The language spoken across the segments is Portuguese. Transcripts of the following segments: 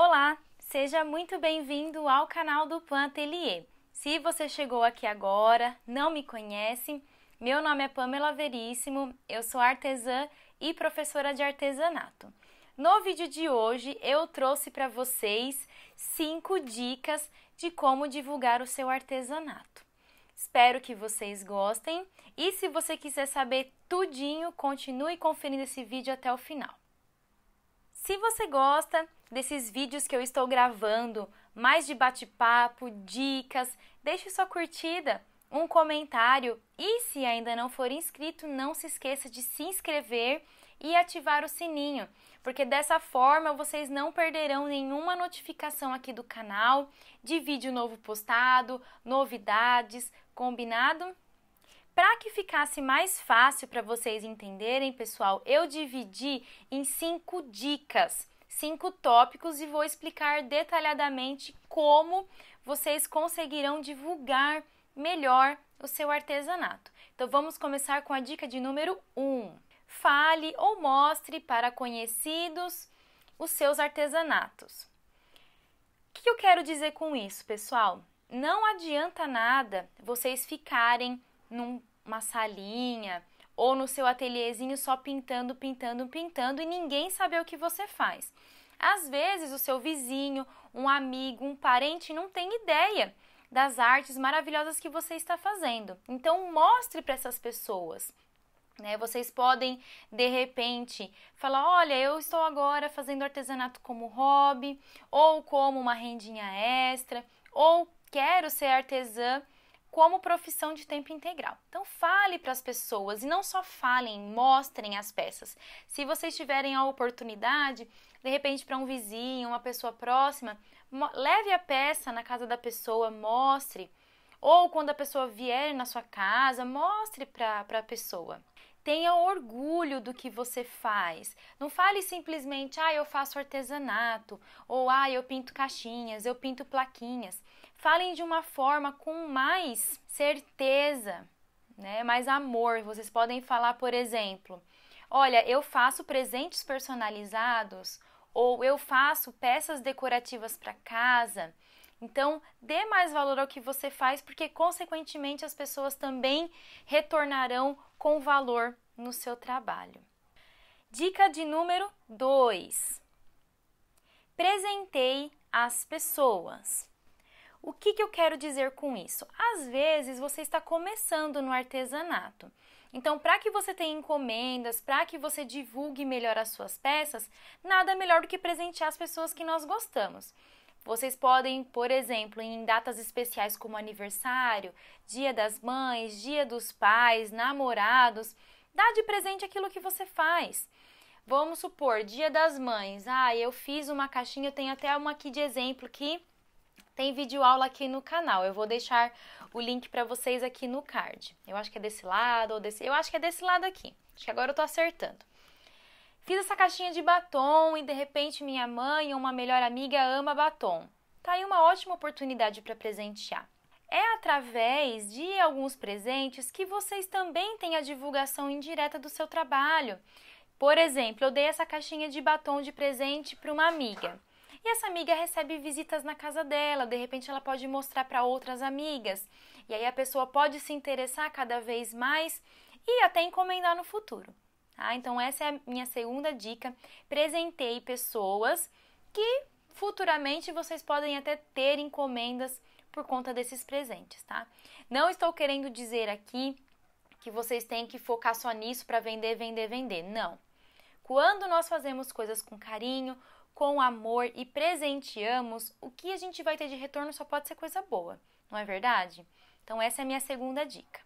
Olá, seja muito bem-vindo ao canal do Pan Atelier. Se você chegou aqui agora, não me conhece, meu nome é Pamela Veríssimo, eu sou artesã e professora de artesanato. No vídeo de hoje eu trouxe para vocês cinco dicas de como divulgar o seu artesanato. Espero que vocês gostem e se você quiser saber tudinho, continue conferindo esse vídeo até o final. Se você gosta, desses vídeos que eu estou gravando, mais de bate-papo, dicas. Deixe sua curtida, um comentário e se ainda não for inscrito, não se esqueça de se inscrever e ativar o sininho, porque dessa forma vocês não perderão nenhuma notificação aqui do canal de vídeo novo postado, novidades, combinado? Para que ficasse mais fácil para vocês entenderem, pessoal, eu dividi em cinco dicas cinco tópicos e vou explicar detalhadamente como vocês conseguirão divulgar melhor o seu artesanato. Então vamos começar com a dica de número 1. Um. Fale ou mostre para conhecidos os seus artesanatos. O que eu quero dizer com isso, pessoal? Não adianta nada vocês ficarem numa salinha, ou no seu ateliêzinho só pintando, pintando, pintando e ninguém saber o que você faz. Às vezes, o seu vizinho, um amigo, um parente não tem ideia das artes maravilhosas que você está fazendo. Então, mostre para essas pessoas. Né? Vocês podem, de repente, falar: olha, eu estou agora fazendo artesanato como hobby, ou como uma rendinha extra, ou quero ser artesã como profissão de tempo integral. Então fale para as pessoas e não só falem, mostrem as peças. Se vocês tiverem a oportunidade, de repente para um vizinho, uma pessoa próxima, leve a peça na casa da pessoa, mostre. Ou quando a pessoa vier na sua casa, mostre para a pessoa. Tenha orgulho do que você faz. Não fale simplesmente, ah, eu faço artesanato, ou ah, eu pinto caixinhas, eu pinto plaquinhas. Falem de uma forma com mais certeza, né? Mais amor. Vocês podem falar, por exemplo, olha, eu faço presentes personalizados ou eu faço peças decorativas para casa. Então, dê mais valor ao que você faz, porque consequentemente as pessoas também retornarão com valor no seu trabalho. Dica de número 2: presentei as pessoas. O que, que eu quero dizer com isso? Às vezes você está começando no artesanato. Então, para que você tenha encomendas, para que você divulgue melhor as suas peças, nada melhor do que presentear as pessoas que nós gostamos. Vocês podem, por exemplo, em datas especiais como aniversário, Dia das Mães, Dia dos Pais, namorados, dar de presente aquilo que você faz. Vamos supor, Dia das Mães. Ah, eu fiz uma caixinha, eu tenho até uma aqui de exemplo que tem vídeo aula aqui no canal. Eu vou deixar o link para vocês aqui no card. Eu acho que é desse lado ou desse, eu acho que é desse lado aqui. Acho que agora eu tô acertando. Fiz essa caixinha de batom e de repente minha mãe ou uma melhor amiga ama batom. Tá aí uma ótima oportunidade para presentear. É através de alguns presentes que vocês também têm a divulgação indireta do seu trabalho. Por exemplo, eu dei essa caixinha de batom de presente para uma amiga. E essa amiga recebe visitas na casa dela, de repente ela pode mostrar para outras amigas. E aí a pessoa pode se interessar cada vez mais e até encomendar no futuro. ah Então, essa é a minha segunda dica. Presentei pessoas que futuramente vocês podem até ter encomendas por conta desses presentes, tá? Não estou querendo dizer aqui que vocês têm que focar só nisso para vender, vender, vender. Não. Quando nós fazemos coisas com carinho, com amor e presenteamos, o que a gente vai ter de retorno só pode ser coisa boa, não é verdade? Então, essa é a minha segunda dica.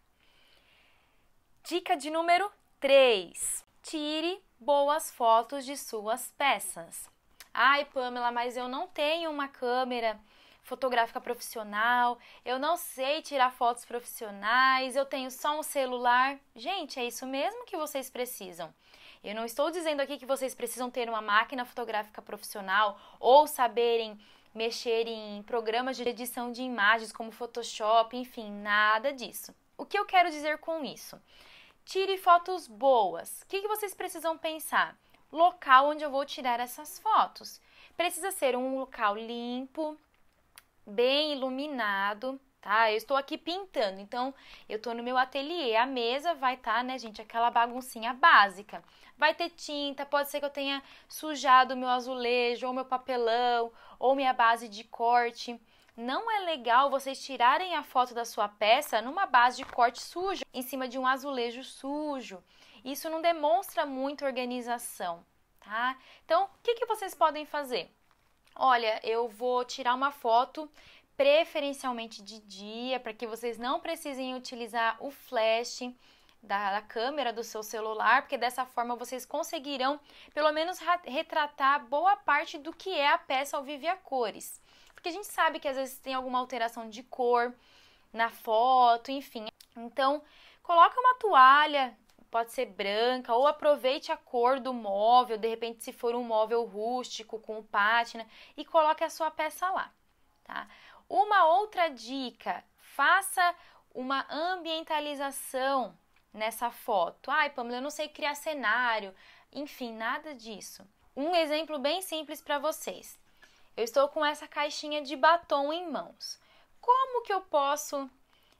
Dica de número 3. Tire boas fotos de suas peças. Ai, Pamela, mas eu não tenho uma câmera fotográfica profissional, eu não sei tirar fotos profissionais, eu tenho só um celular. Gente, é isso mesmo que vocês precisam. Eu não estou dizendo aqui que vocês precisam ter uma máquina fotográfica profissional ou saberem mexer em programas de edição de imagens como Photoshop, enfim, nada disso. O que eu quero dizer com isso? Tire fotos boas. O que, vocês precisam pensar? Local onde eu vou tirar essas fotos. Precisa ser um local limpo, bem iluminado, tá? Eu estou aqui pintando, então eu estou no meu ateliê. A mesa vai estar, tá, né, gente, aquela baguncinha básica vai ter tinta, pode ser que eu tenha sujado meu azulejo, ou meu papelão, ou minha base de corte. Não é legal vocês tirarem a foto da sua peça numa base de corte suja, em cima de um azulejo sujo. Isso não demonstra muito organização, tá? Então, o que, que vocês podem fazer? Olha, eu vou tirar uma foto preferencialmente de dia, para que vocês não precisem utilizar o flash da, da, câmera do seu celular, porque dessa forma vocês conseguirão pelo menos retratar boa parte do que é a peça ao viver a cores. Porque a gente sabe que às vezes tem alguma alteração de cor na foto, enfim. Então, coloca uma toalha, pode ser branca, ou aproveite a cor do móvel, de repente se for um móvel rústico com pátina, e coloque a sua peça lá, tá? Uma outra dica, faça uma ambientalização nessa foto. Ai, Pamela, eu não sei criar cenário. Enfim, nada disso. Um exemplo bem simples para vocês. Eu estou com essa caixinha de batom em mãos. Como que eu posso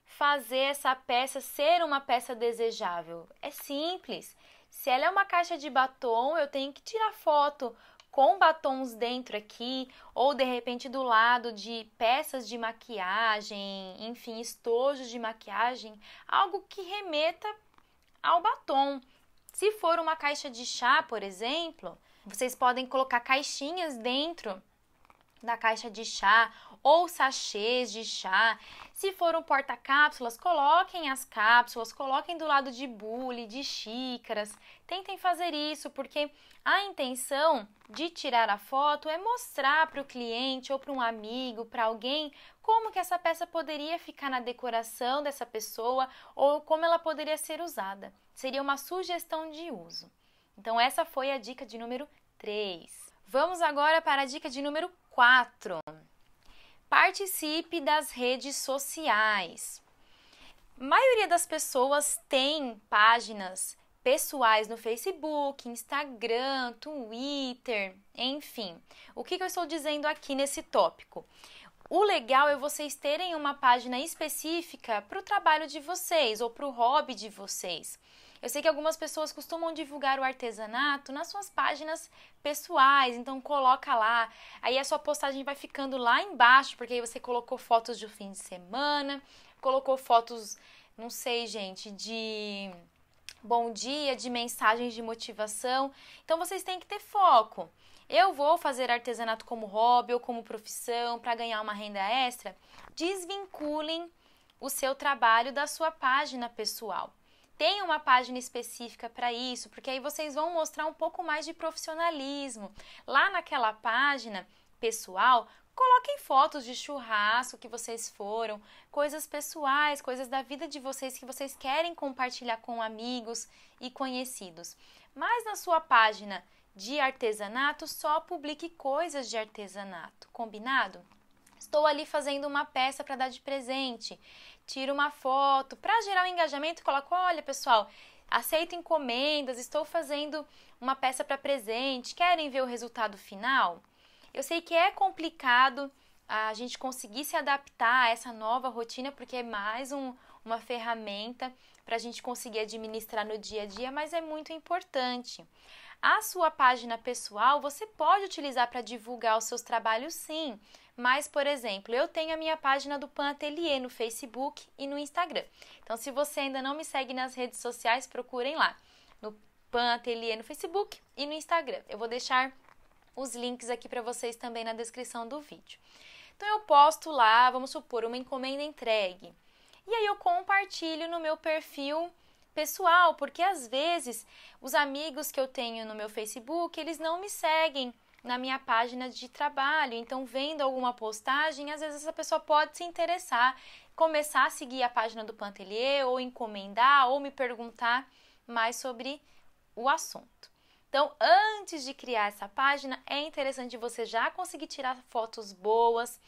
fazer essa peça ser uma peça desejável? É simples. Se ela é uma caixa de batom, eu tenho que tirar foto com batons dentro aqui, ou de repente do lado de peças de maquiagem, enfim, estojos de maquiagem, algo que remeta ao batom. Se for uma caixa de chá, por exemplo, vocês podem colocar caixinhas dentro da caixa de chá ou sachês de chá. Se for um porta-cápsulas, coloquem as cápsulas, coloquem do lado de bule, de xícaras. Tentem fazer isso, porque a intenção de tirar a foto é mostrar para o cliente ou para um amigo, para alguém, como que essa peça poderia ficar na decoração dessa pessoa ou como ela poderia ser usada. Seria uma sugestão de uso. Então essa foi a dica de número 3. Vamos agora para a dica de número 4. Participe das redes sociais. A maioria das pessoas tem páginas pessoais no Facebook, Instagram, Twitter, enfim. O que, que eu estou dizendo aqui nesse tópico? O legal é vocês terem uma página específica para o trabalho de vocês ou para o hobby de vocês. Eu sei que algumas pessoas costumam divulgar o artesanato nas suas páginas pessoais, então coloca lá. Aí a sua postagem vai ficando lá embaixo, porque aí você colocou fotos do fim de semana, colocou fotos, não sei, gente, de bom dia, de mensagens de motivação. Então vocês têm que ter foco. Eu vou fazer artesanato como hobby ou como profissão para ganhar uma renda extra? Desvinculem o seu trabalho da sua página pessoal. Tem uma página específica para isso, porque aí vocês vão mostrar um pouco mais de profissionalismo. Lá naquela página pessoal, Coloquem fotos de churrasco que vocês foram, coisas pessoais, coisas da vida de vocês que vocês querem compartilhar com amigos e conhecidos. Mas na sua página de artesanato, só publique coisas de artesanato, combinado? estou ali fazendo uma peça para dar de presente. Tiro uma foto para gerar o um engajamento, coloco, olha, pessoal, aceito encomendas, estou fazendo uma peça para presente, querem ver o resultado final? Eu sei que é complicado a gente conseguir se adaptar a essa nova rotina, porque é mais um, uma ferramenta para a gente conseguir administrar no dia a dia, mas é muito importante. A sua página pessoal você pode utilizar para divulgar os seus trabalhos, sim. Mas, por exemplo, eu tenho a minha página do Pan Atelier no Facebook e no Instagram. Então, se você ainda não me segue nas redes sociais, procurem lá no Pan Atelier no Facebook e no Instagram. Eu vou deixar os links aqui para vocês também na descrição do vídeo. Então, eu posto lá, vamos supor, uma encomenda entregue. E aí eu compartilho no meu perfil pessoal, porque às vezes os amigos que eu tenho no meu Facebook, eles não me seguem na minha página de trabalho. Então, vendo alguma postagem, às vezes essa pessoa pode se interessar, começar a seguir a página do Pantelier ou encomendar ou me perguntar mais sobre o assunto. Então, antes de criar essa página, é interessante você já conseguir tirar fotos boas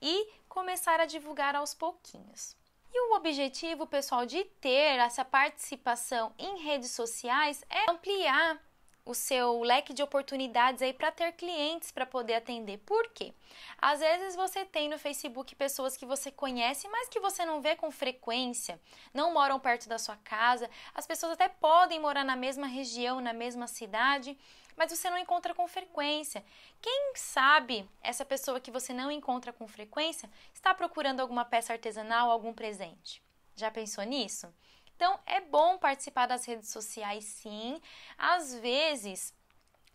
e começar a divulgar aos pouquinhos. E o objetivo, pessoal, de ter essa participação em redes sociais é ampliar o seu leque de oportunidades aí para ter clientes para poder atender. Por quê? Às vezes você tem no Facebook pessoas que você conhece, mas que você não vê com frequência, não moram perto da sua casa. As pessoas até podem morar na mesma região, na mesma cidade, mas você não encontra com frequência. Quem sabe essa pessoa que você não encontra com frequência está procurando alguma peça artesanal, algum presente? Já pensou nisso? Então é bom participar das redes sociais, sim. Às vezes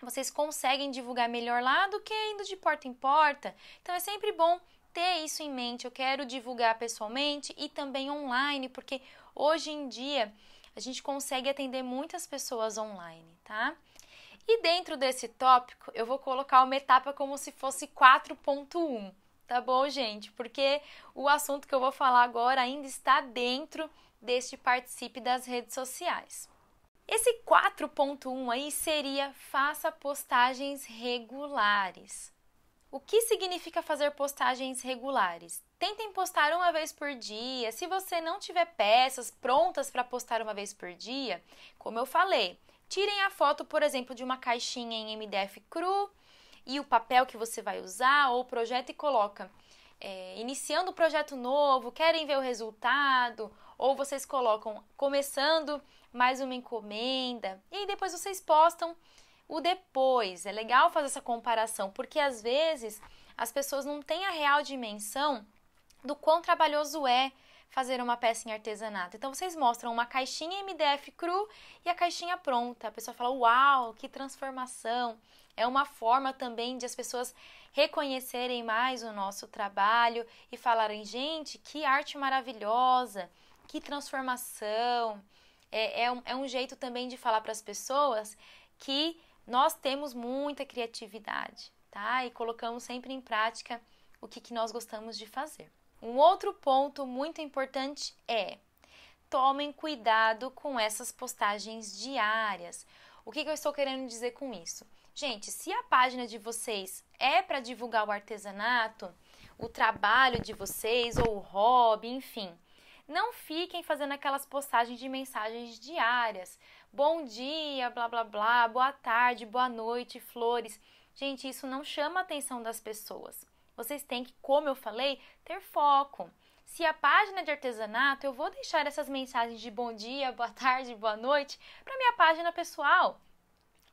vocês conseguem divulgar melhor lá do que indo de porta em porta. Então é sempre bom ter isso em mente. Eu quero divulgar pessoalmente e também online, porque hoje em dia a gente consegue atender muitas pessoas online, tá? E dentro desse tópico, eu vou colocar uma etapa como se fosse 4.1, tá bom, gente? Porque o assunto que eu vou falar agora ainda está dentro deste participe das redes sociais. Esse 4.1 aí seria faça postagens regulares. O que significa fazer postagens regulares? Tentem postar uma vez por dia. Se você não tiver peças prontas para postar uma vez por dia, como eu falei, Tirem a foto, por exemplo, de uma caixinha em MDF cru e o papel que você vai usar ou o projeto e coloca é, iniciando o um projeto novo, querem ver o resultado, ou vocês colocam começando mais uma encomenda e depois vocês postam o depois. É legal fazer essa comparação, porque às vezes as pessoas não têm a real dimensão do quão trabalhoso é fazer uma peça em artesanato. Então vocês mostram uma caixinha MDF cru e a caixinha pronta. A pessoa fala: "Uau, que transformação!" É uma forma também de as pessoas reconhecerem mais o nosso trabalho e falarem: "Gente, que arte maravilhosa! Que transformação!" É, é, um, é um jeito também de falar para as pessoas que nós temos muita criatividade, tá? E colocamos sempre em prática o que, que nós gostamos de fazer. Um outro ponto muito importante é tomem cuidado com essas postagens diárias. O que, que eu estou querendo dizer com isso? Gente, se a página de vocês é para divulgar o artesanato, o trabalho de vocês ou o hobby, enfim, não fiquem fazendo aquelas postagens de mensagens diárias. Bom dia, blá blá blá, boa tarde, boa noite, flores. Gente, isso não chama a atenção das pessoas. Vocês têm que, como eu falei, ter foco. Se a página de artesanato, eu vou deixar essas mensagens de bom dia, boa tarde, boa noite para minha página pessoal.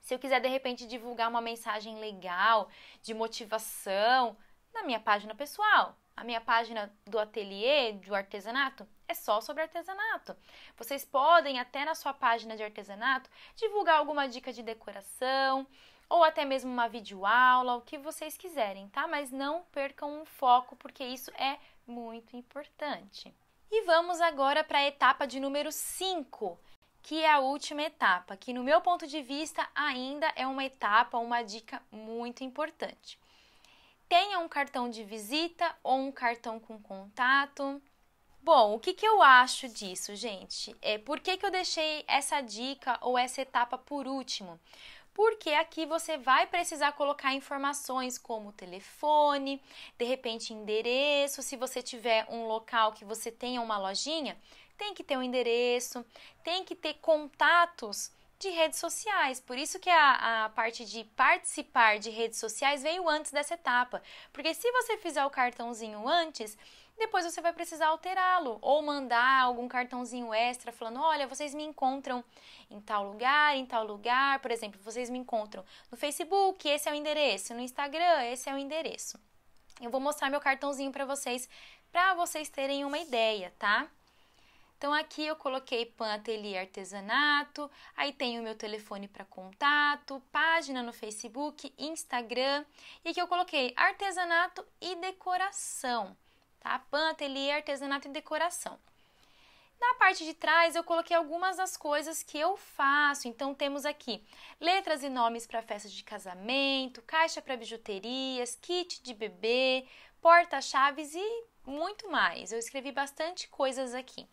Se eu quiser de repente divulgar uma mensagem legal, de motivação, na minha página pessoal, a minha página do ateliê do artesanato é só sobre artesanato. Vocês podem até na sua página de artesanato divulgar alguma dica de decoração, ou até mesmo uma videoaula, o que vocês quiserem, tá? Mas não percam o foco, porque isso é muito importante. E vamos agora para a etapa de número 5, que é a última etapa, que no meu ponto de vista ainda é uma etapa, uma dica muito importante. Tenha um cartão de visita ou um cartão com contato. Bom, o que, que eu acho disso, gente? É, por que, que eu deixei essa dica ou essa etapa por último? porque aqui você vai precisar colocar informações como telefone, de repente endereço, se você tiver um local que você tenha uma lojinha, tem que ter um endereço, tem que ter contatos de redes sociais. Por isso que a, a, parte de participar de redes sociais veio antes dessa etapa. Porque se você fizer o cartãozinho antes, depois você vai precisar alterá-lo ou mandar algum cartãozinho extra falando: olha, vocês me encontram em tal lugar, em tal lugar. Por exemplo, vocês me encontram no Facebook, esse é o endereço, no Instagram, esse é o endereço. Eu vou mostrar meu cartãozinho para vocês, para vocês terem uma ideia, tá? Então aqui eu coloquei Pan Ateliê Artesanato, aí tem o meu telefone para contato, página no Facebook, Instagram, e aqui eu coloquei artesanato e decoração tá? Pan, ateliê, artesanato e decoração. Na parte de trás eu coloquei algumas das coisas que eu faço. Então temos aqui letras e nomes para festas de casamento, caixa para bijuterias, kit de bebê, porta-chaves e muito mais. Eu escrevi bastante coisas aqui.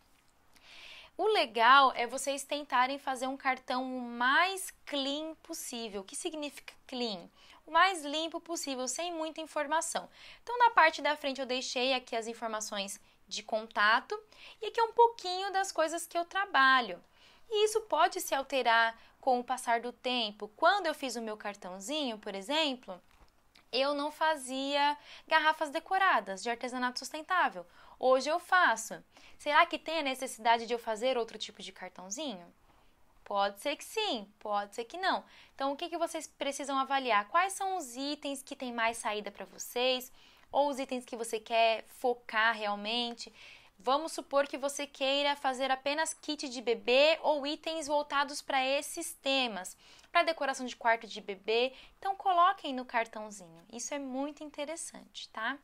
O legal é vocês tentarem fazer um cartão o mais clean possível. O que significa clean? mais limpo possível, sem muita informação. Então, na parte da frente, eu deixei aqui as informações de contato e aqui é um pouquinho das coisas que eu trabalho. E isso pode se alterar com o passar do tempo. Quando eu fiz o meu cartãozinho, por exemplo, eu não fazia garrafas decoradas de artesanato sustentável. Hoje eu faço. Será que tem a necessidade de eu fazer outro tipo de cartãozinho? Pode ser que sim, pode ser que não. Então, o que, que vocês precisam avaliar? Quais são os itens que têm mais saída para vocês? Ou os itens que você quer focar realmente? Vamos supor que você queira fazer apenas kit de bebê ou itens voltados para esses temas, para decoração de quarto de bebê. Então, coloquem no cartãozinho. Isso é muito interessante, tá?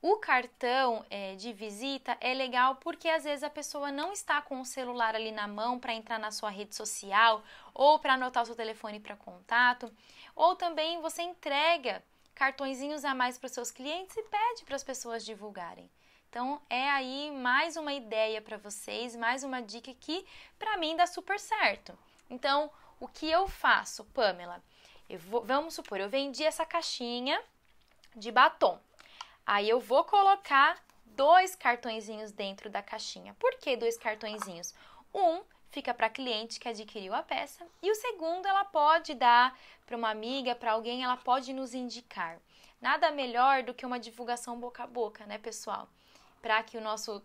O cartão é, de visita é legal porque às vezes a pessoa não está com o celular ali na mão para entrar na sua rede social ou para anotar o seu telefone para contato, ou também você entrega cartõezinhos a mais para os seus clientes e pede para as pessoas divulgarem. Então é aí mais uma ideia para vocês, mais uma dica que para mim dá super certo. Então, o que eu faço, Pamela? Eu vou, vamos supor, eu vendi essa caixinha de batom. Aí eu vou colocar dois cartõezinhos dentro da caixinha. Por que dois cartõezinhos? Um fica para a cliente que adquiriu a peça e o segundo ela pode dar para uma amiga, para alguém, ela pode nos indicar. Nada melhor do que uma divulgação boca a boca, né, pessoal? Para que o nosso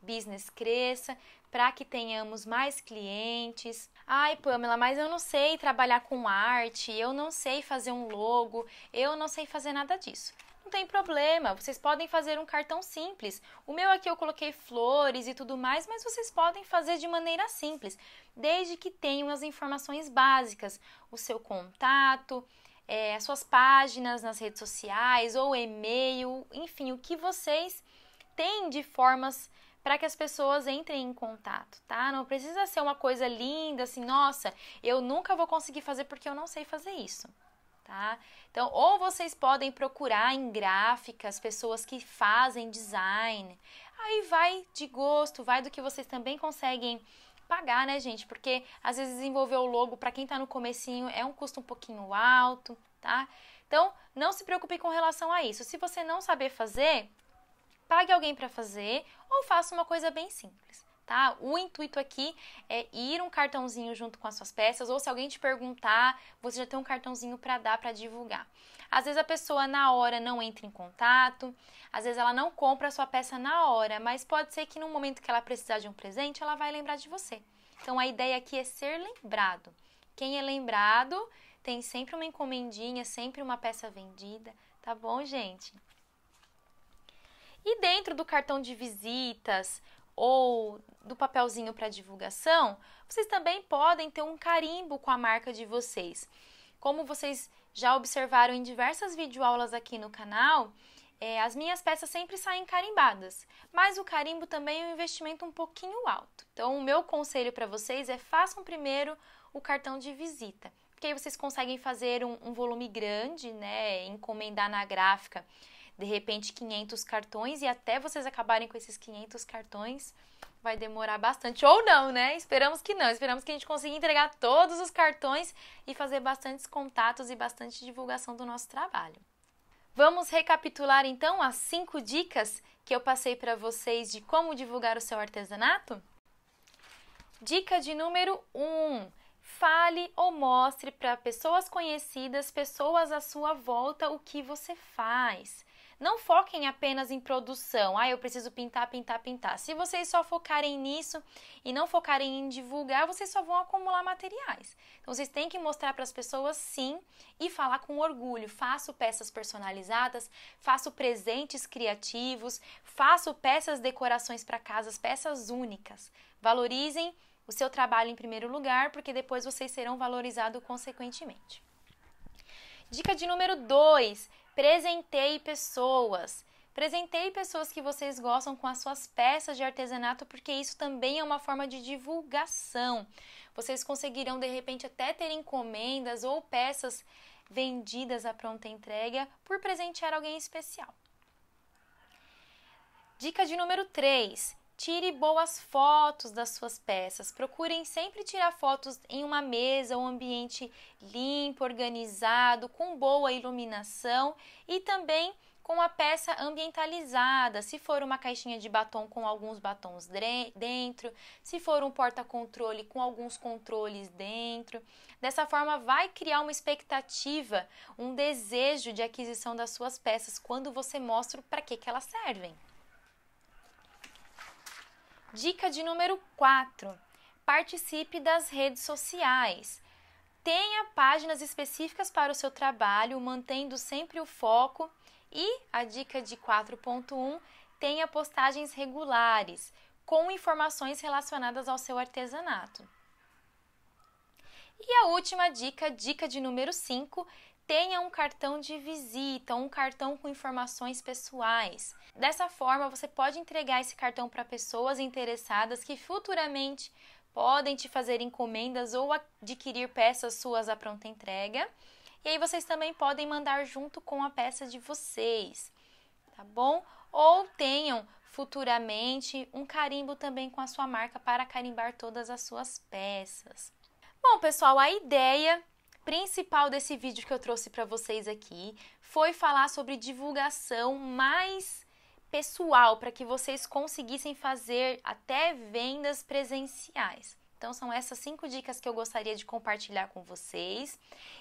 business cresça, para que tenhamos mais clientes. Ai, Pamela, mas eu não sei trabalhar com arte, eu não sei fazer um logo, eu não sei fazer nada disso. Não tem problema, vocês podem fazer um cartão simples. O meu aqui eu coloquei flores e tudo mais, mas vocês podem fazer de maneira simples, desde que tenham as informações básicas, o seu contato, é, suas páginas nas redes sociais ou e-mail, enfim, o que vocês têm de formas para que as pessoas entrem em contato, tá? Não precisa ser uma coisa linda, assim, nossa, eu nunca vou conseguir fazer porque eu não sei fazer isso tá? Então, ou vocês podem procurar em gráficas pessoas que fazem design. Aí vai de gosto, vai do que vocês também conseguem pagar, né, gente? Porque às vezes desenvolver o logo para quem tá no comecinho é um custo um pouquinho alto, tá? Então, não se preocupe com relação a isso. Se você não saber fazer, pague alguém para fazer ou faça uma coisa bem simples tá? O intuito aqui é ir um cartãozinho junto com as suas peças, ou se alguém te perguntar, você já tem um cartãozinho para dar, para divulgar. Às vezes a pessoa na hora não entra em contato, às vezes ela não compra a sua peça na hora, mas pode ser que no momento que ela precisar de um presente, ela vai lembrar de você. Então a ideia aqui é ser lembrado. Quem é lembrado tem sempre uma encomendinha, sempre uma peça vendida, tá bom, gente? E dentro do cartão de visitas ou do papelzinho para divulgação, vocês também podem ter um carimbo com a marca de vocês. Como vocês já observaram em diversas videoaulas aqui no canal, é, as minhas peças sempre saem carimbadas, mas o carimbo também é um investimento um pouquinho alto. Então, o meu conselho para vocês é façam primeiro o cartão de visita, porque aí vocês conseguem fazer um, um volume grande, né, encomendar na gráfica de repente 500 cartões e até vocês acabarem com esses 500 cartões vai demorar bastante ou não, né? Esperamos que não, esperamos que a gente consiga entregar todos os cartões e fazer bastantes contatos e bastante divulgação do nosso trabalho. Vamos recapitular então as cinco dicas que eu passei para vocês de como divulgar o seu artesanato? Dica de número 1: um, fale ou mostre para pessoas conhecidas, pessoas à sua volta, o que você faz. Não foquem apenas em produção. Ah, eu preciso pintar, pintar, pintar. Se vocês só focarem nisso e não focarem em divulgar, vocês só vão acumular materiais. Então vocês têm que mostrar para as pessoas sim e falar com orgulho. Faço peças personalizadas, faço presentes criativos, faço peças decorações para casas, peças únicas. Valorizem o seu trabalho em primeiro lugar, porque depois vocês serão valorizados consequentemente. Dica de número 2: Presentei pessoas. presentei pessoas que vocês gostam com as suas peças de artesanato, porque isso também é uma forma de divulgação. Vocês conseguirão, de repente, até ter encomendas ou peças vendidas à pronta entrega por presentear alguém especial. Dica de número 3: Tire boas fotos das suas peças. Procurem sempre tirar fotos em uma mesa, um ambiente limpo, organizado, com boa iluminação e também com a peça ambientalizada. Se for uma caixinha de batom com alguns batons dentro, se for um porta-controle com alguns controles dentro. Dessa forma, vai criar uma expectativa, um desejo de aquisição das suas peças quando você mostra para que, que elas servem. Dica de número 4: participe das redes sociais. Tenha páginas específicas para o seu trabalho, mantendo sempre o foco. E a dica de 4.1: tenha postagens regulares com informações relacionadas ao seu artesanato. E a última dica, dica de número 5, tenha um cartão de visita, um cartão com informações pessoais. Dessa forma, você pode entregar esse cartão para pessoas interessadas que futuramente podem te fazer encomendas ou adquirir peças suas à pronta entrega. E aí vocês também podem mandar junto com a peça de vocês, tá bom? Ou tenham futuramente um carimbo também com a sua marca para carimbar todas as suas peças. Bom, pessoal, a ideia principal desse vídeo que eu trouxe para vocês aqui foi falar sobre divulgação mais pessoal para que vocês conseguissem fazer até vendas presenciais. Então são essas cinco dicas que eu gostaria de compartilhar com vocês.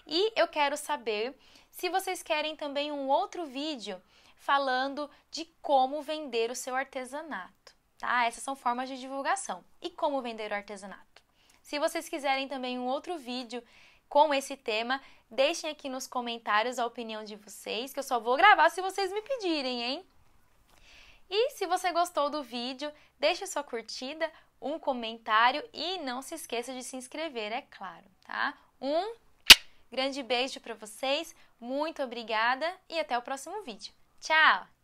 E eu quero saber se vocês querem também um outro vídeo falando de como vender o seu artesanato, tá? Essas são formas de divulgação. E como vender o artesanato? Se vocês quiserem também um outro vídeo com esse tema. Deixem aqui nos comentários a opinião de vocês, que eu só vou gravar se vocês me pedirem, hein? E se você gostou do vídeo, deixe sua curtida, um comentário e não se esqueça de se inscrever, é claro, tá? Um grande beijo para vocês, muito obrigada e até o próximo vídeo. Tchau!